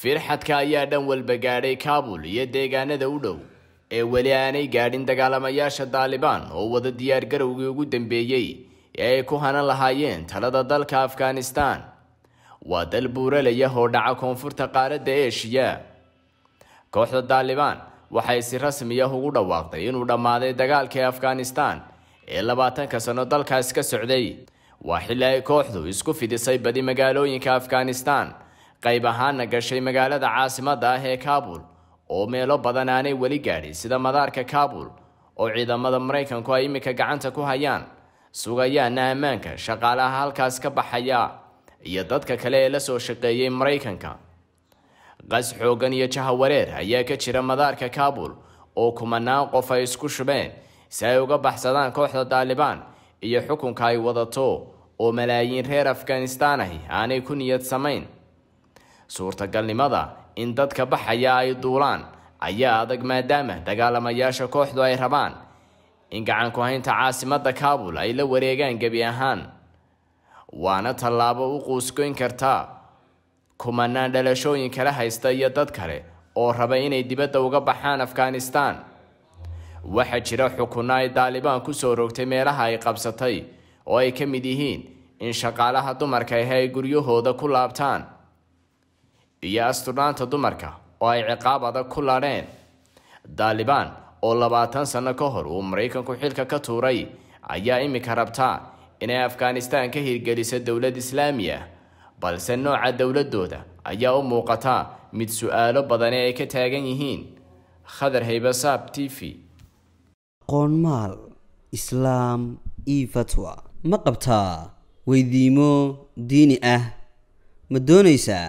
firxadka ayaa dhan walba gaadhay kaabul iyo deegaanada u dhow ee weli aanay gaadhin dagaalamayaasha daalibaan oo wada diyaargarowgii ugu dambeeyey ee ay ku hanan lahaayeen talada dalka afghanistan waa dal buuralaya oo dhaca koonfurta qaaradda eshiya kooxda daalibaan waxay si rasmi ah ugu dhawaaqday inuu dhammaaday dagaalkii afghanistan ee labaatanka sano dalkaas ka socday waa xilli ay kooxdu isku fidisay badi magaalooyinka afghanistan qayb ahaanna gashay magaalada caasimadda ah ee kaabul oo meelo badan aanay weli gaadhin sida madaarka kaabul oo ciidamada maraykanku ay imminka gacanta ku hayaan sugayaana ammaanka shaqaalaha halkaas ka baxaya iyo dadka kale ee la soo shaqeeyay maraykanka qas xooggan iyo jahawareer ayaa ka jira madaarka kaabul oo kumanaan qof ay isku shubeen si ay uga baxsadaan kooxda daalibaan iyo xukunka ay wadato oo malaayiin reer afghanistan ahi aanay ku niyad samayn suurtagalnimada in dadka baxaya ay duulaan ayaa adag maadaama dagaalamayaasha kooxdu ay rabaan in gacanku haynta caasimadda kaabul ay la wareegaan gebi ahaan waana tallaabo u quusgoyn kartaa kumanaan dhalashooyin kala haysta iyo dad kale oo raba inay dibadda uga baxaan afghanistan waxaa jira xukunna ay daalibaan kusoo rogtay meelaha ay qabsatay oo ay ka mid yihiin in shaqaalaha dumarka ah ay guryahooda ku laabtaan iyo astunaanta dumarka oo ay ciqaab adag ku laadheen daalibaan oo labaatan sanno ka hor uu maraykanku xilka ka tuuray ayaa iminka rabtaa inay afghanistan ka hirgeliso dowlad islaami ah balse nooca dowladooda ayaa u muuqataa mid su-aalo badani ay ka taagan yihiin khadar haybasaab t v qoonmaal islaam io fatwa ma qabtaa weydiimo diini ah ma doonaysaa